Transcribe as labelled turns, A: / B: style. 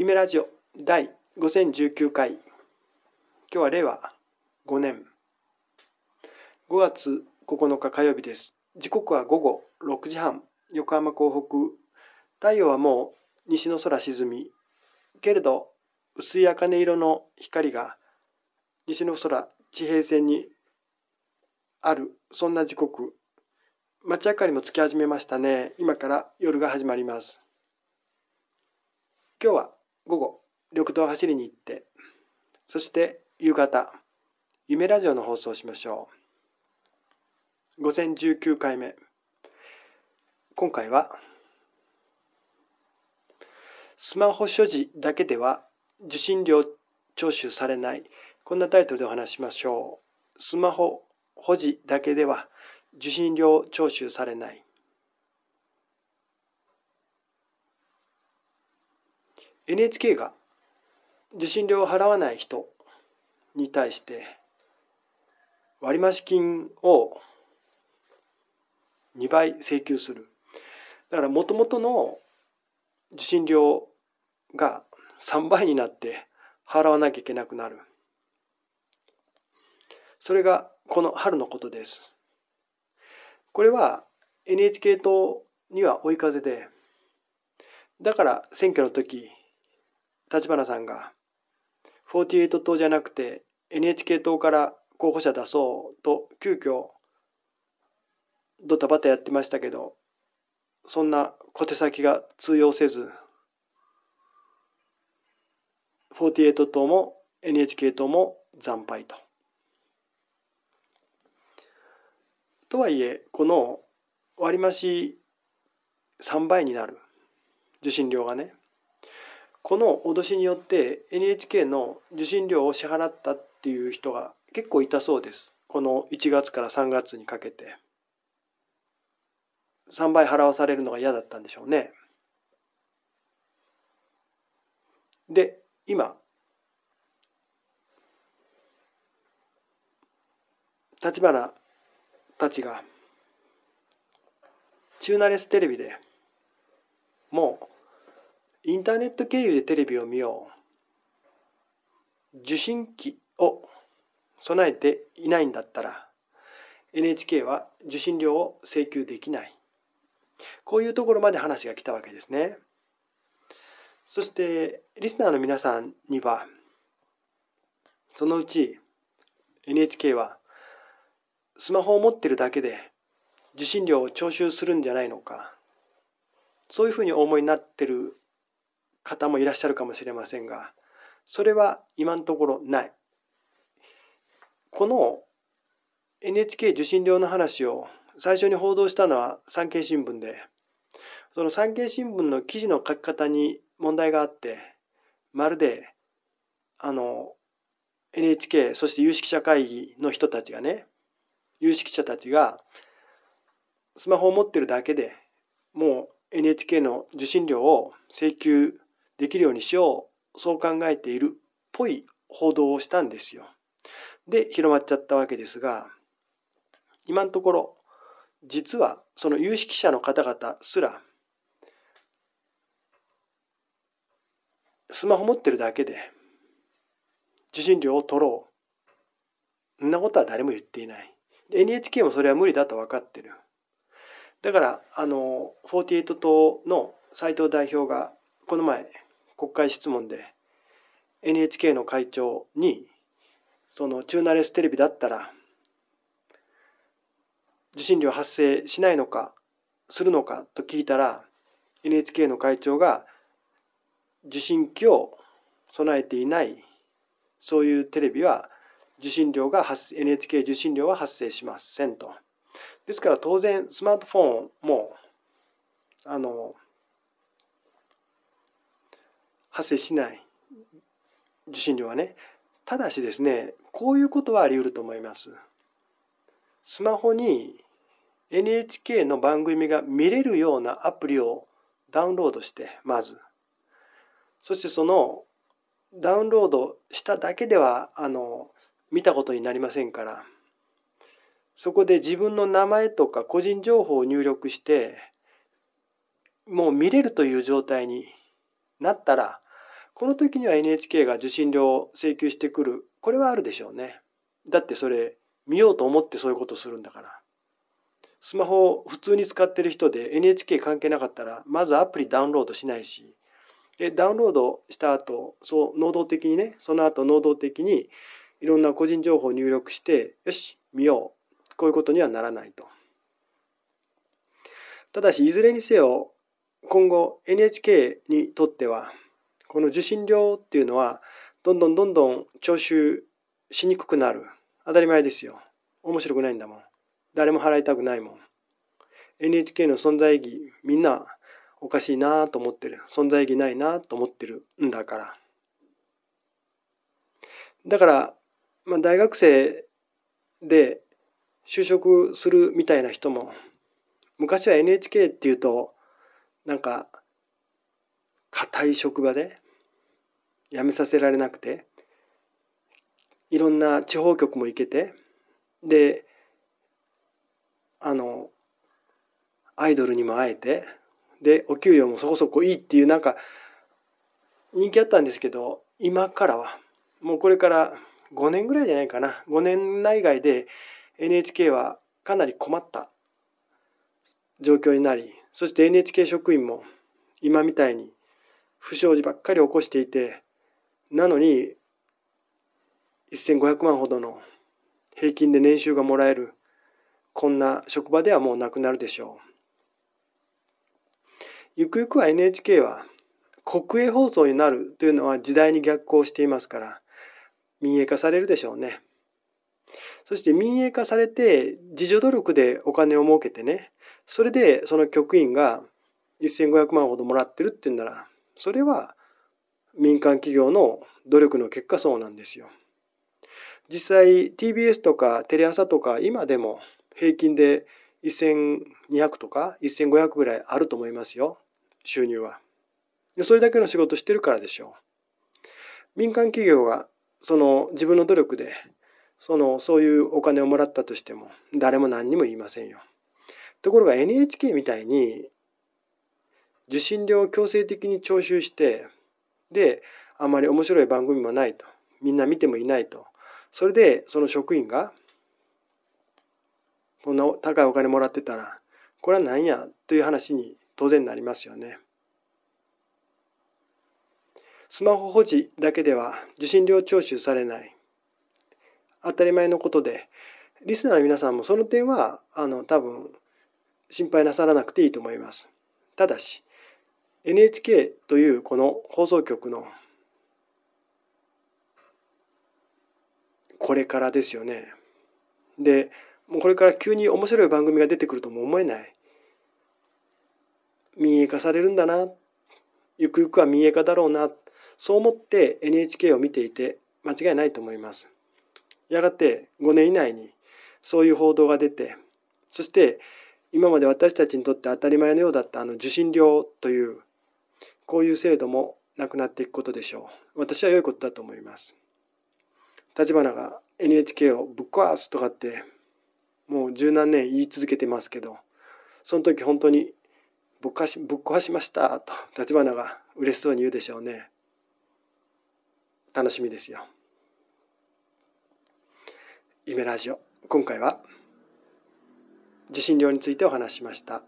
A: 夢ラジオ第5019回今日は令和5年5月9日火曜日です時刻は午後6時半横浜港北太陽はもう西の空沈みけれど薄い茜色の光が西の空地平線にあるそんな時刻街明かりもつき始めましたね今から夜が始まります今日は午後緑道を走りに行ってそして夕方夢ラジオの放送をしましょう5019回目今回はスマホ所持だけでは受信料徴収されないこんなタイトルでお話しましょうスマホ保持だけでは受信料徴収されない NHK が受信料を払わない人に対して割増金を2倍請求するだからもともとの受信料が3倍になって払わなきゃいけなくなるそれがこの春のことですこれは NHK 党には追い風でだから選挙の時立花さんが、48党じゃなくて NHK 党から候補者出そうと急遽ドタバタやってましたけど、そんな小手先が通用せず、48党も NHK 党も惨敗と。とはいえ、この割増3倍になる受信料がね、この脅しによって NHK の受信料を支払ったっていう人が結構いたそうですこの1月から3月にかけて3倍払わされるのが嫌だったんでしょうねで今立花たちがチューナレステレビでもうインターネット経由でテレビを見よう受信機を備えていないんだったら NHK は受信料を請求できないこういうところまで話が来たわけですねそしてリスナーの皆さんにはそのうち NHK はスマホを持ってるだけで受信料を徴収するんじゃないのかそういうふうにお思いになってる方もいらっしゃるかもしれませんがそれは今のところない。この NHK 受信料の話を最初に報道したのは産経新聞でその産経新聞の記事の書き方に問題があってまるであの NHK そして有識者会議の人たちがね有識者たちがスマホを持ってるだけでもう NHK の受信料を請求できるようにしようそう考えているっぽい報道をしたんですよ。で広まっちゃったわけですが今のところ実はその有識者の方々すらスマホ持ってるだけで受信料を取ろうそんなことは誰も言っていない NHK もそれは無理だと分かってるだからあの48党の斎藤代表がこの前国会質問で NHK の会長にそのチューナレステレビだったら受信料発生しないのかするのかと聞いたら NHK の会長が受信機を備えていないそういうテレビは受信料が NHK 受信料は発生しませんと。ですから当然スマートフォンもあの発生しない受信料はねただしですねこういうことはあり得ると思いますスマホに NHK の番組が見れるようなアプリをダウンロードしてまずそしてそのダウンロードしただけではあの見たことになりませんからそこで自分の名前とか個人情報を入力してもう見れるという状態になったらこの時には NHK が受信料を請求してくる。これはあるでしょうね。だってそれ、見ようと思ってそういうことするんだから。スマホを普通に使ってる人で NHK 関係なかったら、まずアプリダウンロードしないし、でダウンロードした後、そう、能動的にね、その後能動的にいろんな個人情報を入力して、よし、見よう。こういうことにはならないと。ただし、いずれにせよ、今後 NHK にとっては、この受信料っていうのはどんどんどんどん徴収しにくくなる当たり前ですよ面白くないんだもん誰も払いたくないもん NHK の存在意義みんなおかしいなと思ってる存在意義ないなと思ってるんだからだから、まあ、大学生で就職するみたいな人も昔は NHK っていうとなんか硬い職場で辞めさせられなくていろんな地方局も行けてであのアイドルにも会えてでお給料もそこそこいいっていうなんか人気あったんですけど今からはもうこれから5年ぐらいじゃないかな5年内外で NHK はかなり困った状況になりそして NHK 職員も今みたいに不祥事ばっかり起こしていてなのに1500万ほどの平均で年収がもらえるこんな職場ではもうなくなるでしょう。ゆくゆくは NHK は国営放送になるというのは時代に逆行していますから民営化されるでしょうね。そして民営化されて自助努力でお金を儲けてねそれでその局員が1500万ほどもらってるっていうんならそれは民間企業の努力の結果そうなんですよ。実際 TBS とかテレ朝とか今でも平均で1200とか1500ぐらいあると思いますよ収入は。それだけの仕事してるからでしょう。民間企業がその自分の努力でそのそういうお金をもらったとしても誰も何にも言いませんよ。ところが NHK みたいに受信料を強制的に徴収してで、あんまり面白い番組もないと。みんな見てもいないと。それで、その職員が、こんな高いお金もらってたら、これは何やという話に当然なりますよね。スマホ保持だけでは受信料徴収されない。当たり前のことで、リスナーの皆さんもその点は、あの、多分、心配なさらなくていいと思います。ただし、NHK というこの放送局のこれからですよね。でもうこれから急に面白い番組が出てくるとも思えない民営化されるんだなゆくゆくは民営化だろうなそう思って NHK を見ていて間違いないと思います。やがて5年以内にそういう報道が出てそして今まで私たちにとって当たり前のようだったあの受信料というこういう制度もなくなっていくことでしょう。私は良いことだと思います。立花が NHK をぶっ壊すとかってもう十何年言い続けてますけどその時本当にぶっ壊しぶっ壊しましたと立花が嬉しそうに言うでしょうね。楽しみですよ。イメラジオ今回は受信料についてお話しました。